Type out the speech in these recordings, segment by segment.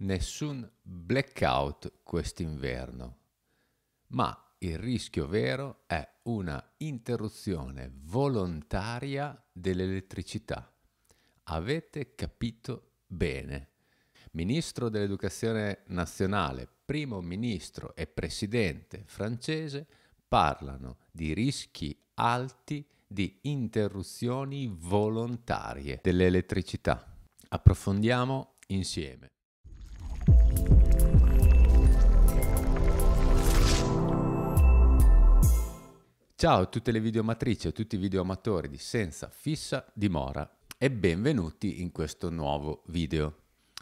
Nessun blackout quest'inverno, ma il rischio vero è una interruzione volontaria dell'elettricità. Avete capito bene. Ministro dell'Educazione Nazionale, primo ministro e presidente francese parlano di rischi alti di interruzioni volontarie dell'elettricità. Approfondiamo insieme. Ciao a tutte le videomatrici e a tutti i videoamatori di Senza Fissa Dimora e benvenuti in questo nuovo video.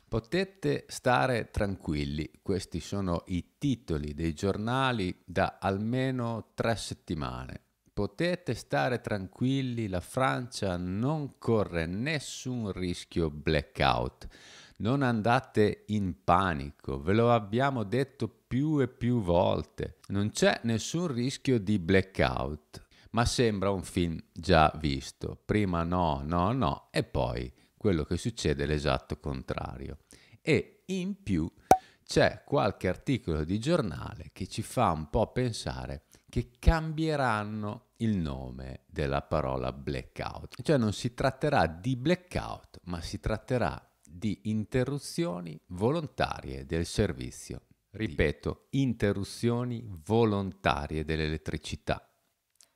Potete stare tranquilli, questi sono i titoli dei giornali da almeno tre settimane. Potete stare tranquilli, la Francia non corre nessun rischio blackout. Non andate in panico, ve lo abbiamo detto più e più volte. Non c'è nessun rischio di blackout, ma sembra un film già visto. Prima no, no, no e poi quello che succede è l'esatto contrario. E in più c'è qualche articolo di giornale che ci fa un po' pensare che cambieranno il nome della parola blackout. Cioè non si tratterà di blackout, ma si tratterà di interruzioni volontarie del servizio. Ripeto, interruzioni volontarie dell'elettricità.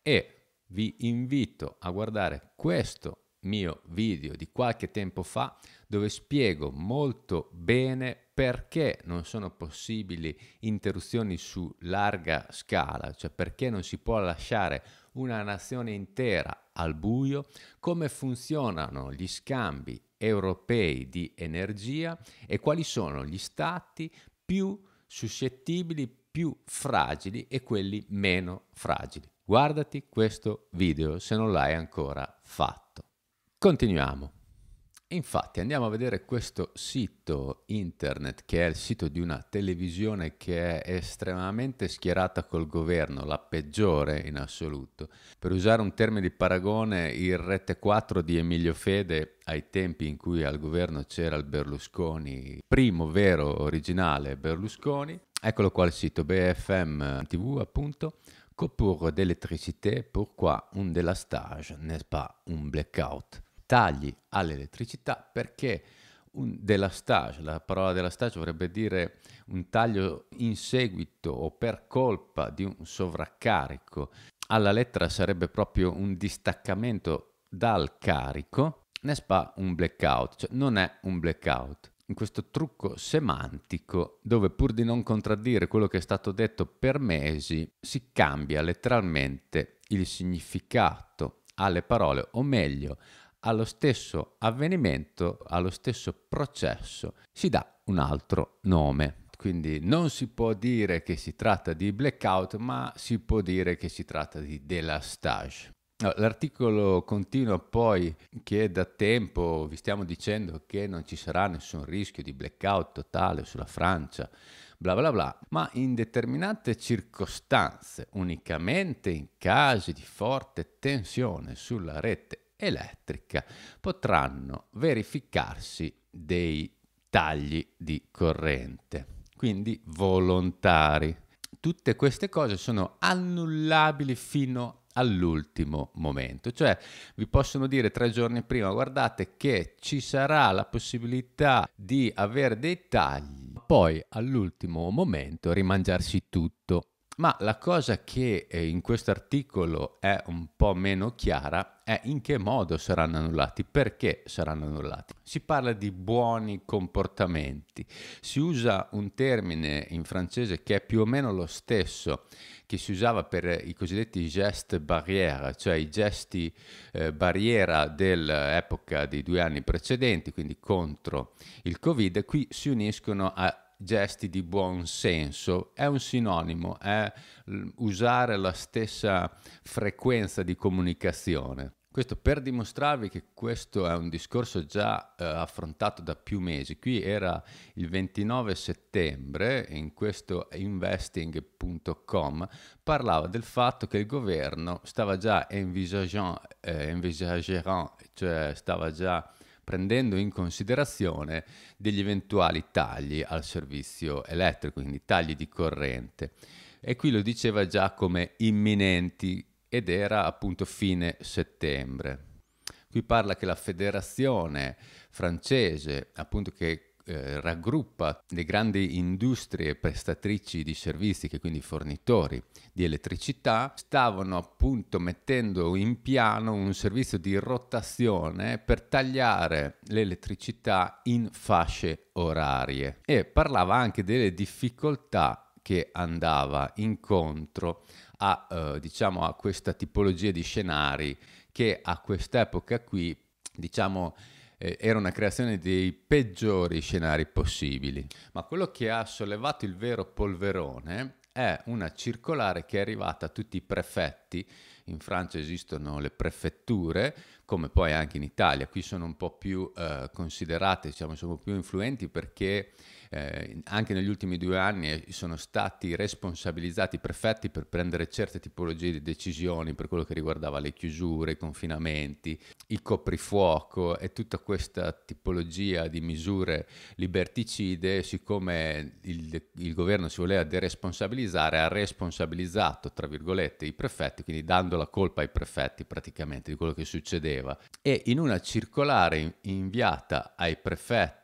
E vi invito a guardare questo mio video di qualche tempo fa dove spiego molto bene perché non sono possibili interruzioni su larga scala, cioè perché non si può lasciare una nazione intera al buio, come funzionano gli scambi europei di energia e quali sono gli stati più suscettibili, più fragili e quelli meno fragili. Guardati questo video se non l'hai ancora fatto. Continuiamo. Infatti andiamo a vedere questo sito internet che è il sito di una televisione che è estremamente schierata col governo, la peggiore in assoluto. Per usare un termine di paragone, il Rete 4 di Emilio Fede ai tempi in cui al governo c'era il Berlusconi, primo vero originale Berlusconi. Eccolo qua il sito BFM TV appunto. Coupure d'électricité, pourquoi un de stage, n'est pas un blackout? tagli all'elettricità perché un, della stage, la parola della stage vorrebbe dire un taglio in seguito o per colpa di un sovraccarico. Alla lettera sarebbe proprio un distaccamento dal carico, ne spa un blackout, cioè non è un blackout. In questo trucco semantico, dove pur di non contraddire quello che è stato detto per mesi, si cambia letteralmente il significato alle parole, o meglio, allo stesso avvenimento, allo stesso processo, si dà un altro nome. Quindi non si può dire che si tratta di blackout, ma si può dire che si tratta di delastage. L'articolo continua poi che da tempo vi stiamo dicendo che non ci sarà nessun rischio di blackout totale sulla Francia, bla bla bla, ma in determinate circostanze, unicamente in casi di forte tensione sulla rete elettrica potranno verificarsi dei tagli di corrente, quindi volontari. Tutte queste cose sono annullabili fino all'ultimo momento, cioè vi possono dire tre giorni prima guardate che ci sarà la possibilità di avere dei tagli, poi all'ultimo momento rimangiarsi tutto. Ma la cosa che eh, in questo articolo è un po' meno chiara è in che modo saranno annullati, perché saranno annullati. Si parla di buoni comportamenti, si usa un termine in francese che è più o meno lo stesso che si usava per i cosiddetti gesti barrière, cioè i gesti eh, barriera dell'epoca dei due anni precedenti, quindi contro il Covid, qui si uniscono a gesti di buon senso, è un sinonimo, è usare la stessa frequenza di comunicazione. Questo per dimostrarvi che questo è un discorso già eh, affrontato da più mesi. Qui era il 29 settembre, in questo investing.com parlava del fatto che il governo stava già envisageant, eh, envisagerant, cioè stava già prendendo in considerazione degli eventuali tagli al servizio elettrico, quindi tagli di corrente. E qui lo diceva già come imminenti, ed era appunto fine settembre. Qui parla che la federazione francese, appunto che eh, raggruppa le grandi industrie prestatrici di servizi, che quindi fornitori di elettricità, stavano appunto mettendo in piano un servizio di rotazione per tagliare l'elettricità in fasce orarie e parlava anche delle difficoltà che andava incontro a, eh, diciamo, a questa tipologia di scenari che a quest'epoca qui, diciamo, eh, era una creazione dei peggiori scenari possibili. Ma quello che ha sollevato il vero polverone è una circolare che è arrivata a tutti i prefetti, in Francia esistono le prefetture, come poi anche in Italia, qui sono un po' più eh, considerate, diciamo, sono più influenti perché eh, anche negli ultimi due anni eh, sono stati responsabilizzati i prefetti per prendere certe tipologie di decisioni per quello che riguardava le chiusure, i confinamenti, il coprifuoco e tutta questa tipologia di misure liberticide, siccome il, il governo si voleva deresponsabilizzare, ha responsabilizzato, tra virgolette, i prefetti, quindi dando la colpa ai prefetti praticamente di quello che succedeva. E in una circolare inviata ai prefetti,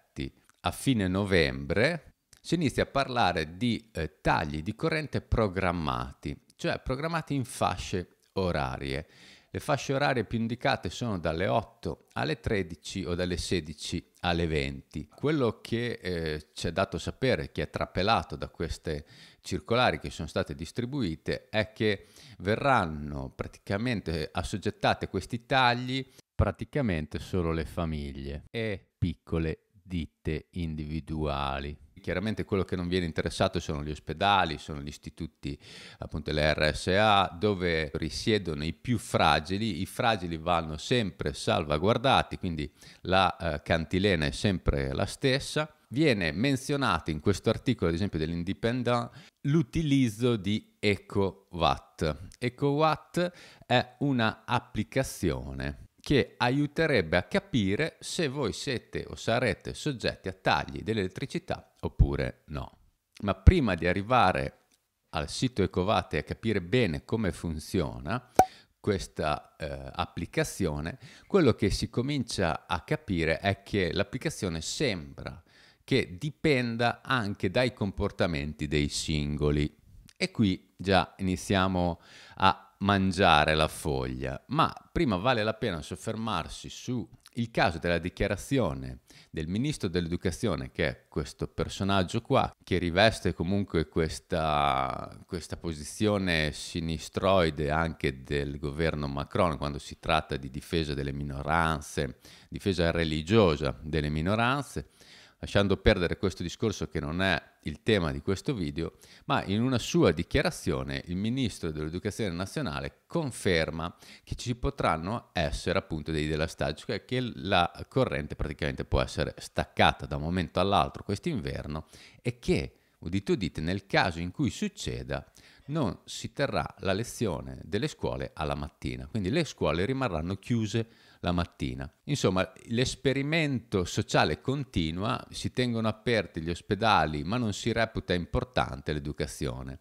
a fine novembre si inizia a parlare di eh, tagli di corrente programmati, cioè programmati in fasce orarie. Le fasce orarie più indicate sono dalle 8 alle 13 o dalle 16 alle 20. Quello che eh, ci è dato sapere, che è trapelato da queste circolari che sono state distribuite, è che verranno praticamente assoggettate questi tagli praticamente solo le famiglie e piccole ditte individuali. Chiaramente quello che non viene interessato sono gli ospedali, sono gli istituti, appunto le RSA, dove risiedono i più fragili. I fragili vanno sempre salvaguardati, quindi la eh, cantilena è sempre la stessa. Viene menzionato in questo articolo, ad esempio, dell'Independent, l'utilizzo di EcoWatt. EcoWatt è un'applicazione che aiuterebbe a capire se voi siete o sarete soggetti a tagli dell'elettricità oppure no. Ma prima di arrivare al sito Ecovate e capire bene come funziona questa eh, applicazione, quello che si comincia a capire è che l'applicazione sembra che dipenda anche dai comportamenti dei singoli. E qui già iniziamo a mangiare la foglia, ma prima vale la pena soffermarsi su il caso della dichiarazione del ministro dell'educazione, che è questo personaggio qua, che riveste comunque questa, questa posizione sinistroide anche del governo Macron quando si tratta di difesa delle minoranze, difesa religiosa delle minoranze, lasciando perdere questo discorso che non è il tema di questo video, ma in una sua dichiarazione il ministro dell'Educazione nazionale conferma che ci potranno essere appunto dei delastaggi, cioè che la corrente praticamente può essere staccata da un momento all'altro quest'inverno e che, udito udite, nel caso in cui succeda, non si terrà la lezione delle scuole alla mattina, quindi le scuole rimarranno chiuse la mattina. Insomma, l'esperimento sociale continua, si tengono aperti gli ospedali, ma non si reputa importante l'educazione.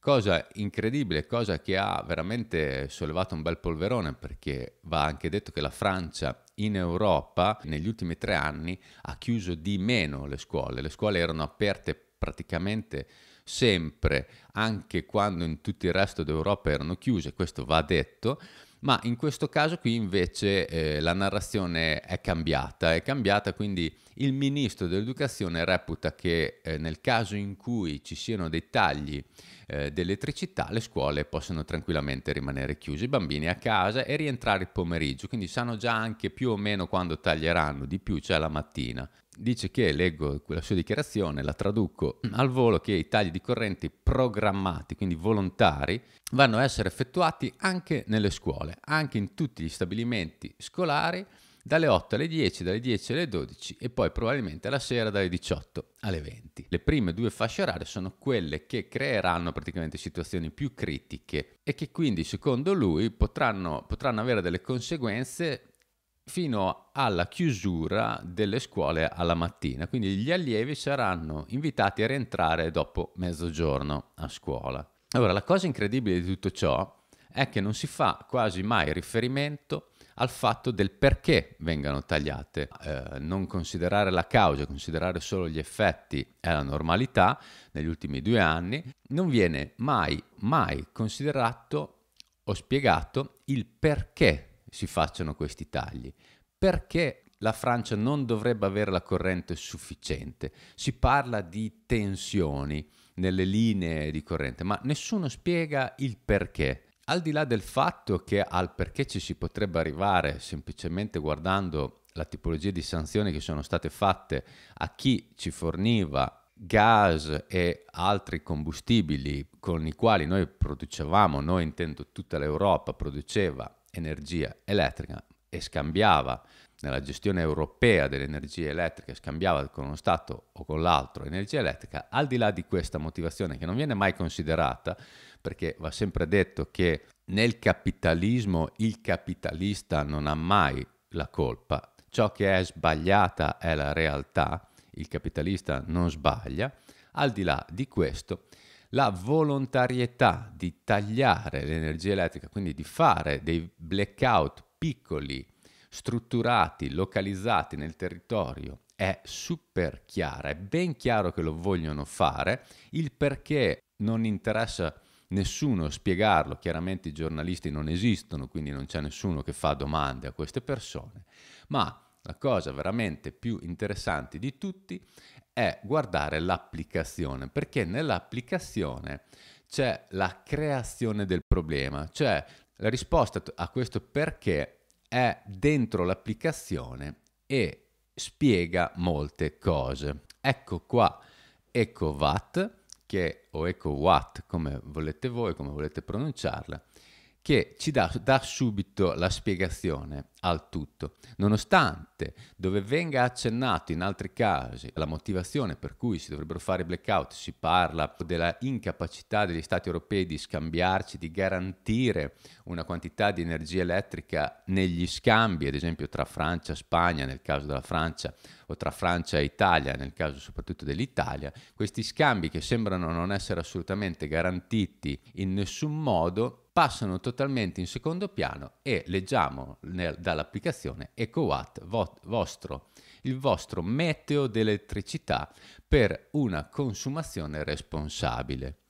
Cosa incredibile, cosa che ha veramente sollevato un bel polverone, perché va anche detto che la Francia in Europa negli ultimi tre anni ha chiuso di meno le scuole. Le scuole erano aperte praticamente sempre, anche quando in tutto il resto d'Europa erano chiuse, questo va detto, ma in questo caso qui invece eh, la narrazione è cambiata, è cambiata quindi il ministro dell'educazione reputa che eh, nel caso in cui ci siano dei tagli eh, dell'elettricità le scuole possono tranquillamente rimanere chiuse, i bambini a casa e rientrare il pomeriggio, quindi sanno già anche più o meno quando taglieranno, di più cioè la mattina dice che, leggo la sua dichiarazione, la traduco al volo, che i tagli di correnti programmati, quindi volontari, vanno a essere effettuati anche nelle scuole, anche in tutti gli stabilimenti scolari, dalle 8 alle 10, dalle 10 alle 12 e poi probabilmente alla sera dalle 18 alle 20. Le prime due fasce orarie sono quelle che creeranno praticamente situazioni più critiche e che quindi secondo lui potranno, potranno avere delle conseguenze fino alla chiusura delle scuole alla mattina, quindi gli allievi saranno invitati a rientrare dopo mezzogiorno a scuola. Allora, la cosa incredibile di tutto ciò è che non si fa quasi mai riferimento al fatto del perché vengano tagliate. Eh, non considerare la causa, considerare solo gli effetti è la normalità negli ultimi due anni, non viene mai, mai considerato o spiegato il perché si facciano questi tagli? Perché la Francia non dovrebbe avere la corrente sufficiente? Si parla di tensioni nelle linee di corrente, ma nessuno spiega il perché. Al di là del fatto che al perché ci si potrebbe arrivare semplicemente guardando la tipologia di sanzioni che sono state fatte a chi ci forniva gas e altri combustibili con i quali noi producevamo, noi intendo tutta l'Europa produceva energia elettrica e scambiava nella gestione europea dell'energia elettrica, scambiava con uno Stato o con l'altro energia elettrica, al di là di questa motivazione che non viene mai considerata, perché va sempre detto che nel capitalismo il capitalista non ha mai la colpa, ciò che è sbagliata è la realtà, il capitalista non sbaglia, al di là di questo la volontarietà di tagliare l'energia elettrica, quindi di fare dei blackout piccoli, strutturati, localizzati nel territorio, è super chiara, è ben chiaro che lo vogliono fare, il perché non interessa nessuno spiegarlo, chiaramente i giornalisti non esistono, quindi non c'è nessuno che fa domande a queste persone, ma la cosa veramente più interessante di tutti è guardare l'applicazione, perché nell'applicazione c'è la creazione del problema, cioè la risposta a questo perché è dentro l'applicazione e spiega molte cose. Ecco qua EcoWatt, che, o EcoWatt come volete voi, come volete pronunciarla, che ci dà, dà, subito la spiegazione al tutto, nonostante dove venga accennato in altri casi la motivazione per cui si dovrebbero fare i blackout, si parla della incapacità degli Stati europei di scambiarci, di garantire una quantità di energia elettrica negli scambi, ad esempio tra Francia e Spagna nel caso della Francia o tra Francia e Italia nel caso soprattutto dell'Italia, questi scambi che sembrano non essere assolutamente garantiti in nessun modo passano totalmente in secondo piano e leggiamo nel, dall'applicazione EcoWatt vo- vostro, il vostro meteo d'elettricità per una consumazione responsabile.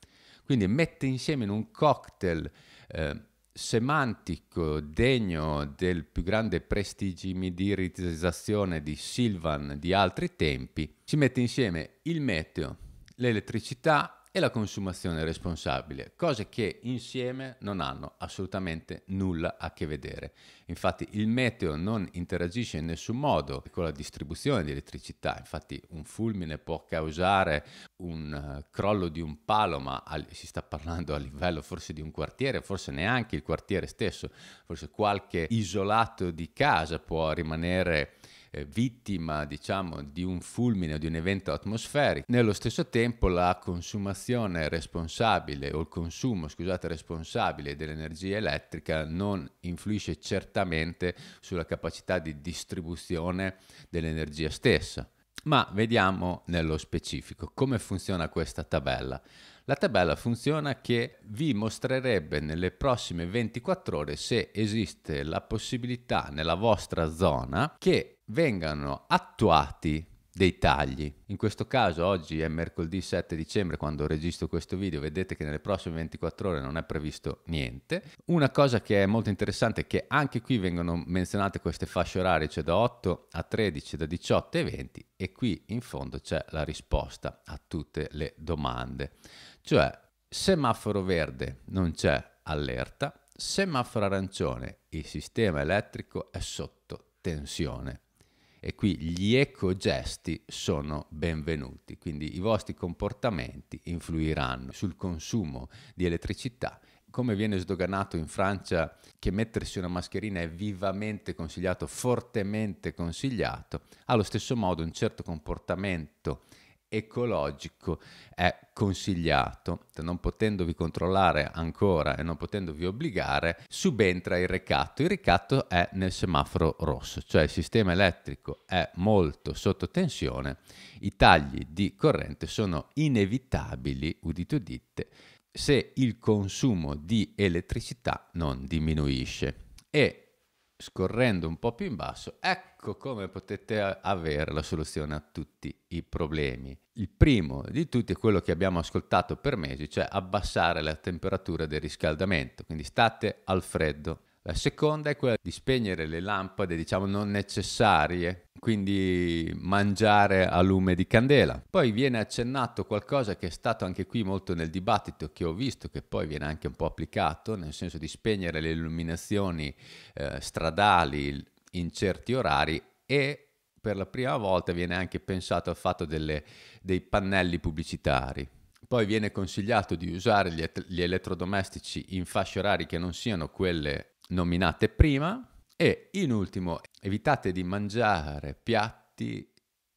Quindi mette insieme in un cocktail eh, semantico degno del più grande prestigimitizzazione di Silvan di altri tempi, ci mette insieme il meteo, l'elettricità e la consumazione responsabile, cose che insieme non hanno assolutamente nulla a che vedere. Infatti il meteo non interagisce in nessun modo con la distribuzione di elettricità, infatti un fulmine può causare un eh, crollo di un palo, ma si sta parlando a livello forse di un quartiere, forse neanche il quartiere stesso, forse qualche isolato di casa può rimanere eh, vittima diciamo, di un fulmine o di un evento atmosferico. Nello stesso tempo la consumazione responsabile o il consumo scusate, responsabile dell'energia elettrica non influisce certamente sulla capacità di distribuzione dell'energia stessa. Ma vediamo nello specifico come funziona questa tabella. La tabella funziona che vi mostrerebbe nelle prossime 24 ore se esiste la possibilità nella vostra zona che vengano attuati dei tagli. In questo caso oggi è mercoledì 7 dicembre quando registro questo video, vedete che nelle prossime 24 ore non è previsto niente. Una cosa che è molto interessante è che anche qui vengono menzionate queste fasce orarie, cioè da 8 a 13, da 18 a 20 e qui in fondo c'è la risposta a tutte le domande. Cioè semaforo verde non c'è allerta, semaforo arancione il sistema elettrico è sotto tensione. E qui gli ecogesti sono benvenuti, quindi i vostri comportamenti influiranno sul consumo di elettricità come viene sdoganato in Francia che mettersi una mascherina è vivamente consigliato, fortemente consigliato, allo stesso modo un certo comportamento ecologico è consigliato. Cioè non potendovi controllare ancora e non potendovi obbligare, subentra il ricatto. Il ricatto è nel semaforo rosso, cioè il sistema elettrico è molto sotto tensione, i tagli di corrente sono inevitabili, udito ditte, se il consumo di elettricità non diminuisce. E scorrendo un po' più in basso, ecco come potete avere la soluzione a tutti i problemi. Il primo di tutti è quello che abbiamo ascoltato per mesi, cioè abbassare la temperatura del riscaldamento, quindi state al freddo. La seconda è quella di spegnere le lampade, diciamo, non necessarie quindi mangiare a lume di candela. Poi viene accennato qualcosa che è stato anche qui molto nel dibattito che ho visto, che poi viene anche un po' applicato, nel senso di spegnere le illuminazioni eh, stradali in certi orari e per la prima volta viene anche pensato al fatto delle, dei pannelli pubblicitari. Poi viene consigliato di usare gli, gli elettrodomestici in fasce orari che non siano quelle nominate prima e in ultimo, evitate di mangiare piatti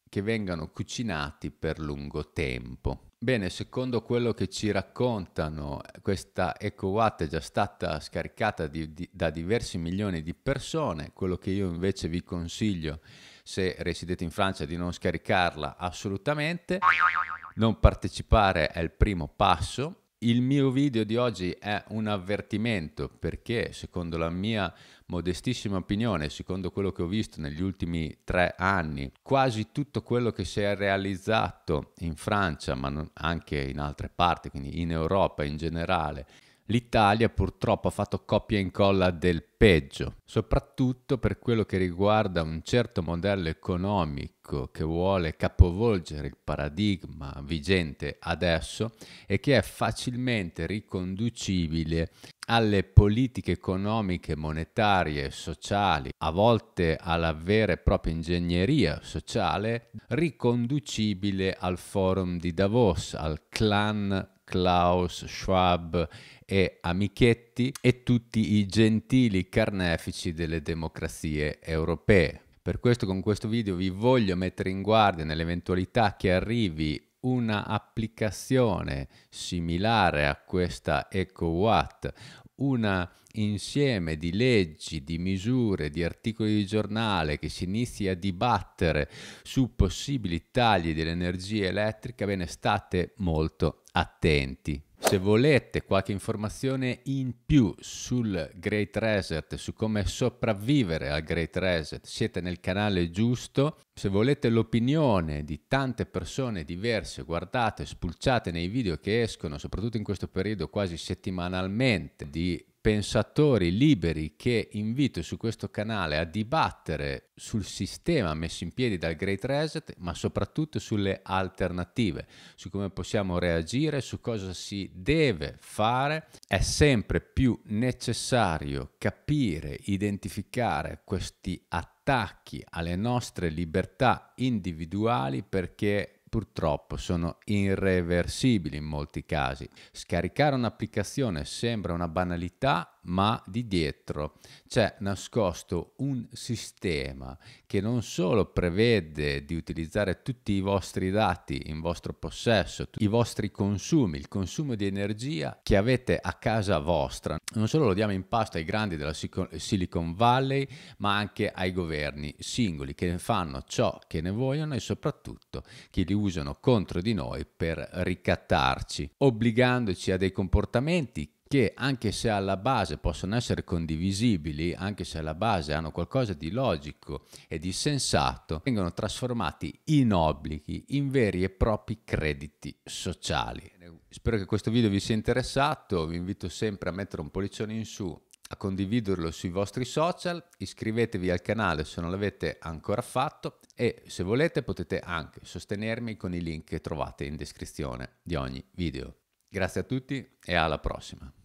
che vengano cucinati per lungo tempo. Bene, secondo quello che ci raccontano, questa EcoWatt è già stata scaricata di, di, da diversi milioni di persone, quello che io invece vi consiglio se residete in Francia di non scaricarla assolutamente, non partecipare è il primo passo. Il mio video di oggi è un avvertimento perché secondo la mia modestissima opinione, secondo quello che ho visto negli ultimi tre anni, quasi tutto quello che si è realizzato in Francia, ma anche in altre parti, quindi in Europa in generale, l'Italia purtroppo ha fatto copia e incolla del peggio, soprattutto per quello che riguarda un certo modello economico ricco che vuole capovolgere il paradigma vigente adesso e che è facilmente riconducibile alle politiche economiche, monetarie, e sociali, a volte alla vera e propria ingegneria sociale, riconducibile al forum di Davos, al clan Klaus Schwab e Amichetti e tutti i gentili carnefici delle democrazie europee. Per questo con questo video vi voglio mettere in guardia nell'eventualità che arrivi una applicazione similare a questa EcoWatt, un insieme di leggi, di misure, di articoli di giornale che si inizi a dibattere su possibili tagli dell'energia elettrica, bene, state molto attenti. Se volete qualche informazione in più sul Great Reset, su come sopravvivere al Great Reset, siete nel canale giusto. Se volete l'opinione di tante persone diverse, guardate, spulciate nei video che escono, soprattutto in questo periodo quasi settimanalmente, di pensatori liberi che invito su questo canale a dibattere sul sistema messo in piedi dal Great Reset, ma soprattutto sulle alternative, su come possiamo reagire, su cosa si deve fare. È sempre più necessario capire, identificare questi attacchi alle nostre libertà individuali perché purtroppo sono irreversibili in molti casi. Scaricare un'applicazione sembra una banalità ma di dietro c'è nascosto un sistema che non solo prevede di utilizzare tutti i vostri dati in vostro possesso, i vostri consumi, il consumo di energia che avete a casa vostra, non solo lo diamo in pasto ai grandi della Silicon Valley, ma anche ai governi singoli che fanno ciò che ne vogliono e soprattutto che li usano contro di noi per ricattarci, obbligandoci a dei comportamenti che anche se alla base possono essere condivisibili, anche se alla base hanno qualcosa di logico e di sensato, vengono trasformati in obblighi, in veri e propri crediti sociali. Spero che questo video vi sia interessato, vi invito sempre a mettere un pollicione in su, a condividerlo sui vostri social, iscrivetevi al canale se non l'avete ancora fatto e se volete potete anche sostenermi con i link che trovate in descrizione di ogni video. Grazie a tutti e alla prossima.